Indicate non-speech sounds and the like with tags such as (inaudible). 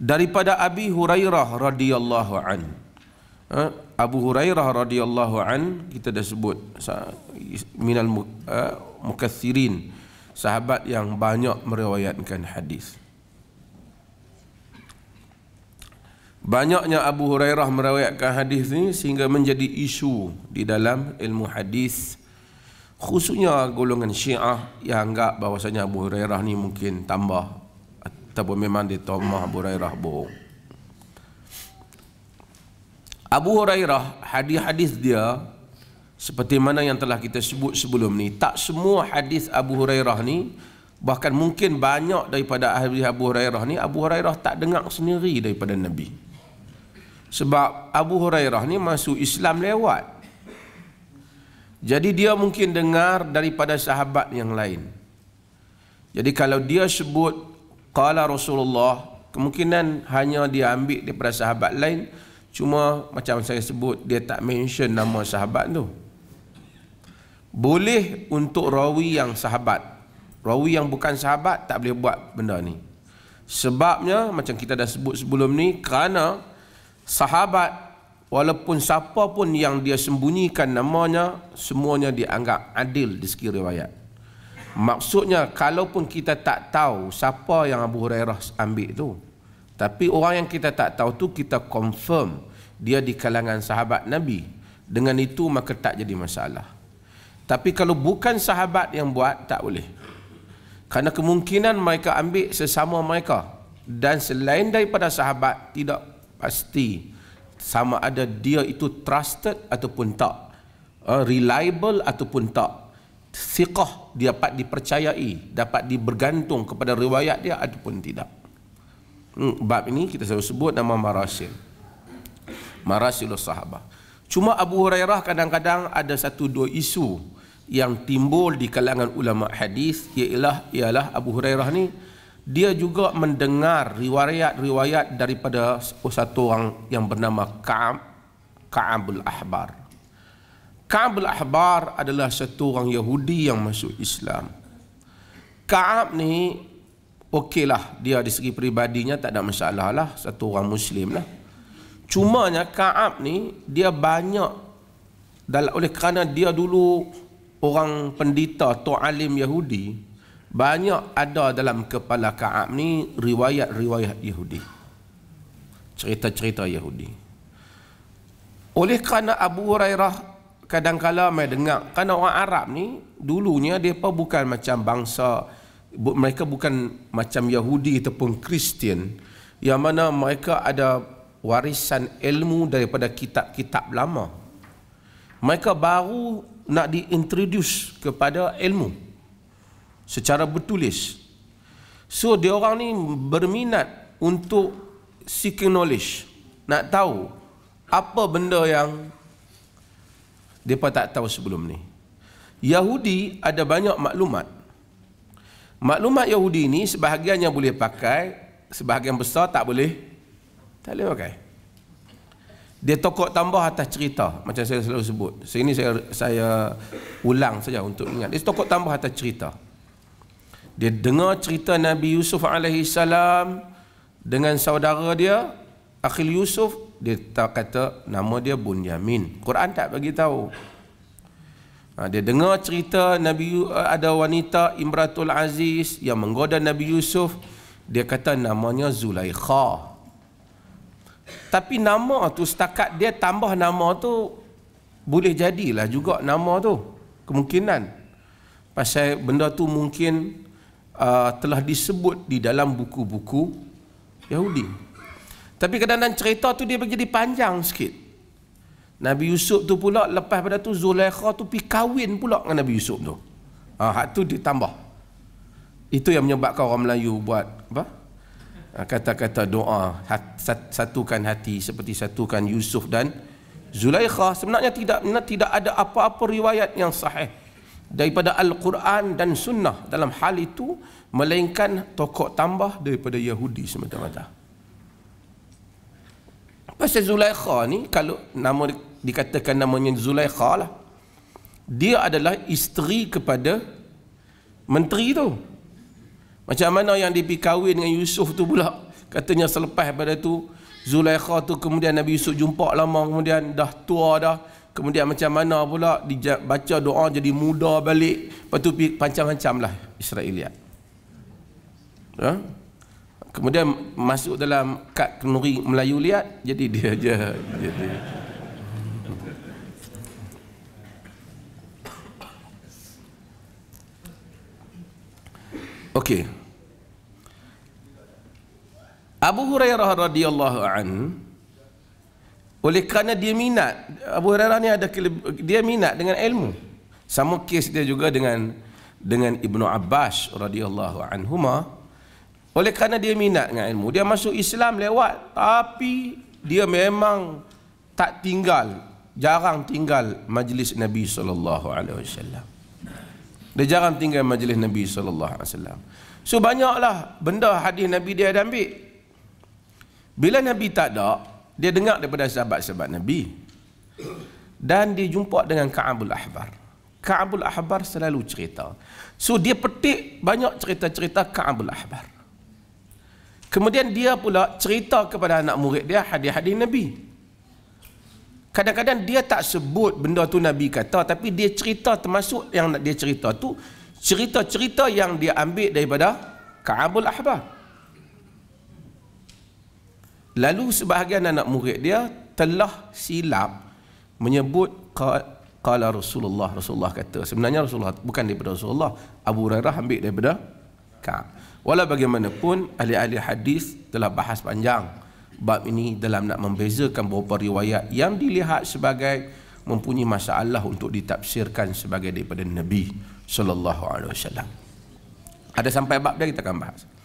daripada Abi Hurairah radhiyallahu an. Ha? Abu Hurairah radhiyallahu an kita dah sebut minal ha, mukathirin sahabat yang banyak meriwayatkan hadis. Banyaknya Abu Hurairah meriwayatkan hadis ini sehingga menjadi isu di dalam ilmu hadis khususnya golongan Syiah yang anggap bahwasanya Abu Hurairah ni mungkin tambah ataupun memang dia tomah Abu Hurairah bohong Abu Hurairah hadis-hadis dia seperti mana yang telah kita sebut sebelum ni tak semua hadis Abu Hurairah ni bahkan mungkin banyak daripada ahli Abu Hurairah ni Abu Hurairah tak dengar sendiri daripada Nabi sebab Abu Hurairah ni masuk Islam lewat jadi dia mungkin dengar daripada sahabat yang lain jadi kalau dia sebut Qala Rasulullah Kemungkinan hanya dia ambil daripada sahabat lain Cuma macam saya sebut Dia tak mention nama sahabat tu Boleh untuk rawi yang sahabat Rawi yang bukan sahabat tak boleh buat benda ni Sebabnya macam kita dah sebut sebelum ni Kerana sahabat Walaupun siapa pun yang dia sembunyikan namanya Semuanya dianggap adil di segi riwayat Maksudnya kalaupun kita tak tahu siapa yang Abu Hurairah ambil tu. Tapi orang yang kita tak tahu tu kita confirm dia di kalangan sahabat Nabi. Dengan itu maka tak jadi masalah. Tapi kalau bukan sahabat yang buat tak boleh. Karena kemungkinan mereka ambil sesama mereka dan selain daripada sahabat tidak pasti sama ada dia itu trusted ataupun tak. Uh, reliable ataupun tak siqah dapat dipercayai, dapat dibergantung kepada riwayat dia ataupun tidak. Hmm, bab ini kita selalu sebut nama marasil. Marasilus sahabat. Cuma Abu Hurairah kadang-kadang ada satu dua isu yang timbul di kalangan ulama hadis ialah ialah Abu Hurairah ni dia juga mendengar riwayat-riwayat daripada satu orang yang bernama Ka'ab Ka'abul Ahbar. Ka'ab al-Ahbar adalah satu orang Yahudi yang masuk Islam. Ka'ab ni lah dia di segi peribadinya tak ada masalah lah satu orang Muslim lah. Cumanya Ka'ab ni dia banyak dalam oleh kerana dia dulu orang pendeta atau alim Yahudi banyak ada dalam kepala Ka'ab ni riwayat-riwayat Yahudi. Cerita-cerita Yahudi. Oleh kerana Abu Hurairah kadangkala mai dengar kan orang Arab ni dulunya dia depa bukan macam bangsa mereka bukan macam Yahudi ataupun Kristian yang mana mereka ada warisan ilmu daripada kitab-kitab lama mereka baru nak diintroduce kepada ilmu secara bertulis so dia orang ni berminat untuk seeking knowledge nak tahu apa benda yang mereka tak tahu sebelum ni. Yahudi ada banyak maklumat. Maklumat Yahudi ini sebahagian yang boleh pakai, sebahagian besar tak boleh. Tak boleh pakai. Dia tokok tambah atas cerita Macam saya selalu sebut Sini saya, saya ulang saja untuk ingat Dia tokok tambah atas cerita Dia dengar cerita Nabi Yusuf AS Dengan saudara dia Akhil Yusuf dia tak kata nama dia Bunyamin. Quran tak bagi tahu. Ha, dia dengar cerita Nabi eh, ada wanita Imratul Aziz yang menggoda Nabi Yusuf. Dia kata namanya Zulaikha. Tapi nama tu setakat dia tambah nama tu boleh jadilah juga nama tu. Kemungkinan. Pasal benda tu mungkin uh, telah disebut di dalam buku-buku Yahudi. Tapi kadang-kadang cerita tu dia menjadi panjang sikit. Nabi Yusuf tu pula lepas pada tu Zulaikha tu pergi kahwin pula dengan Nabi Yusuf tu. Ha, hak tu ditambah. Itu yang menyebabkan orang Melayu buat apa? Ha, kata-kata doa satukan hati seperti satukan Yusuf dan Zulaikha sebenarnya tidak tidak ada apa-apa riwayat yang sahih daripada Al-Quran dan Sunnah dalam hal itu melainkan tokoh tambah daripada Yahudi semata-mata. Pasal Zulaikha ni kalau nama dikatakan namanya Zulaikha lah. Dia adalah isteri kepada menteri tu. Macam mana yang dia pergi kahwin dengan Yusuf tu pula. Katanya selepas pada tu Zulaikha tu kemudian Nabi Yusuf jumpa lama kemudian dah tua dah. Kemudian macam mana pula baca doa jadi muda balik. Lepas tu pancam-pancam lah Israeliat. Ya? kemudian masuk dalam kad kenuri Melayu liat jadi dia (laughs) je jadi Okey. Abu Hurairah radhiyallahu an oleh kerana dia minat Abu Hurairah ni ada dia minat dengan ilmu. Sama kes dia juga dengan dengan Ibnu Abbas radhiyallahu anhuma. Oleh kerana dia minat dengan ilmu Dia masuk Islam lewat Tapi dia memang tak tinggal Jarang tinggal majlis Nabi SAW Dia jarang tinggal majlis Nabi SAW So banyaklah benda hadis Nabi dia ada ambil Bila Nabi tak ada Dia dengar daripada sahabat-sahabat Nabi Dan dia jumpa dengan Ka'abul Ahbar Ka'abul Ahbar selalu cerita So dia petik banyak cerita-cerita Ka'abul Ahbar Kemudian dia pula cerita kepada anak murid dia hadis-hadis Nabi. Kadang-kadang dia tak sebut benda tu Nabi kata tapi dia cerita termasuk yang nak dia cerita tu cerita-cerita yang dia ambil daripada Ka'abul Ahbar. Lalu sebahagian anak murid dia telah silap menyebut kala Rasulullah. Rasulullah kata sebenarnya Rasulullah bukan daripada Rasulullah. Abu Hurairah ambil daripada Ka'ab. Walau bagaimanapun ahli-ahli hadis telah bahas panjang bab ini dalam nak membezakan beberapa riwayat yang dilihat sebagai mempunyai masalah untuk ditafsirkan sebagai daripada Nabi sallallahu alaihi wasallam. Ada sampai bab dia kita akan bahas.